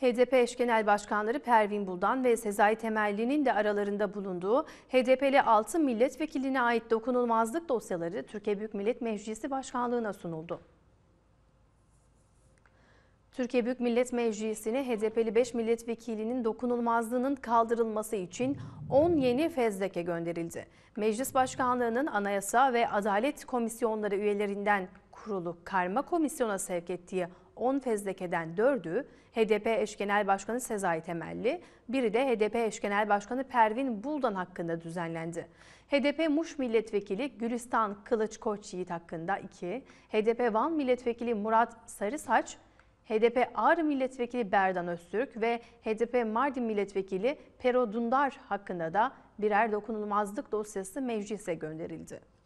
HDP eş genel başkanları Pervin Buldan ve Sezai Temelli'nin de aralarında bulunduğu HDP'li 6 milletvekiline ait dokunulmazlık dosyaları Türkiye Büyük Millet Meclisi Başkanlığı'na sunuldu. Türkiye Büyük Millet Meclisi'ne HDP'li 5 milletvekilinin dokunulmazlığının kaldırılması için 10 yeni fezleke gönderildi. Meclis Başkanlığı'nın Anayasa ve Adalet Komisyonları üyelerinden Kurulu karma komisyona sevk ettiği 10 fezlekeden 4'ü HDP eş genel başkanı Sezai Temelli, biri de HDP eş genel başkanı Pervin Buldan hakkında düzenlendi. HDP Muş milletvekili Gülistan Kılıç Koç Yiğit hakkında 2, HDP Van milletvekili Murat Sarısaç, HDP Ağrı Milletvekili Berdan Öztürk ve HDP Mardin Milletvekili Pero Dundar hakkında da birer dokunulmazlık dosyası meclise gönderildi.